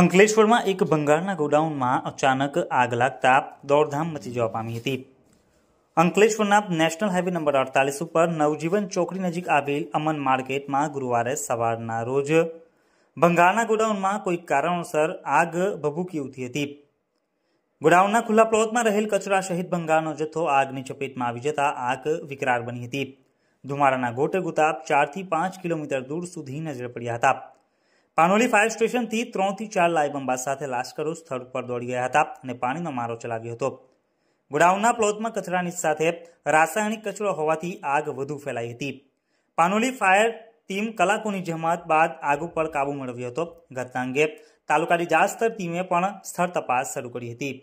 અંકલેશ્વરમાં એક ભંગારના ગોડાઉનમાં અચાનક આગ લાગતા દોડધામ મચી જવા પામી હતી અંકલેશ્વરના નેશનલ હાઈવે નંબર અડતાલીસ ઉપર નવજીવન ચોકડી નજીક આવેલ અમન માર્કેટમાં ગુરુવારે સવારના રોજ ભંગારના ગોડાઉનમાં કોઈ કારણોસર આગ ભભૂકી ઉઠી હતી ગોડાઉનના ખુલ્લા પ્લોટમાં રહેલ કચરા સહિત ભંગારનો જથ્થો આગની ચપેટમાં આવી જતા આગ વિકરાળ બની હતી ધુમાડાના ગોટે ગુતાબ ચારથી પાંચ કિલોમીટર દૂર સુધી નજર પડ્યા હતા પાનોલી ફાયર સ્ટેશનથી ત્રણથી ચાર લાઈવ બંબાજ સાથે લાશ્કરો સ્થળ પર દોડી ગયા હતા અને પાણીનો મારો ચલાવ્યો હતો ગોડાઉનના પ્લોટમાં કચરાની સાથે રાસાયણિક કચરો હોવાથી આગ વધુ ફેલાઈ હતી પાનોલી ફાયર ટીમ કલાકોની જમાત બાદ આગ ઉપર કાબુ મેળવ્યો હતો ઘટના અંગે તાલુકા ડિઝાસ્ટર ટીમે પણ સ્થળ તપાસ શરૂ કરી હતી